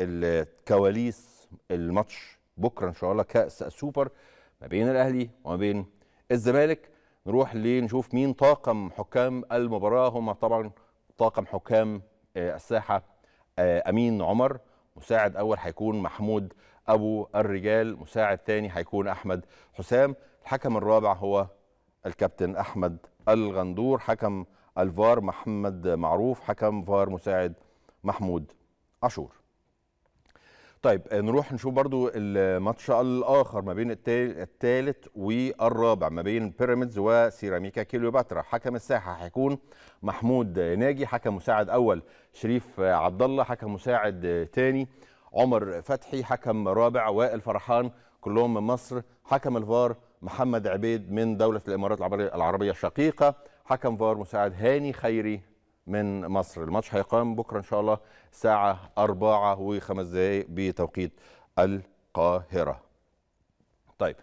الكواليس الماتش بكره ان شاء الله كاس السوبر ما بين الاهلي وما بين الزمالك نروح لنشوف مين طاقم حكام المباراه هم طبعا طاقم حكام آه، الساحه آه، امين عمر مساعد اول هيكون محمود ابو الرجال مساعد ثاني هيكون احمد حسام الحكم الرابع هو الكابتن احمد الغندور حكم الفار محمد معروف حكم فار مساعد محمود عاشور طيب آه، نروح نشوف برضو الماتش الاخر ما بين الثالث والرابع ما بين بيراميدز وسيراميكا كيلوباترا حكم الساحه هيكون محمود ناجي حكم مساعد اول شريف عبد الله حكم مساعد ثاني عمر فتحي حكم رابع وائل فرحان كلهم من مصر حكم الفار محمد عبيد من دوله الامارات العربيه الشقيقه حكم فار مساعد هاني خيري من مصر الماتش هيقام بكره ان شاء الله الساعه 4 و5 دقائق بتوقيت القاهره طيب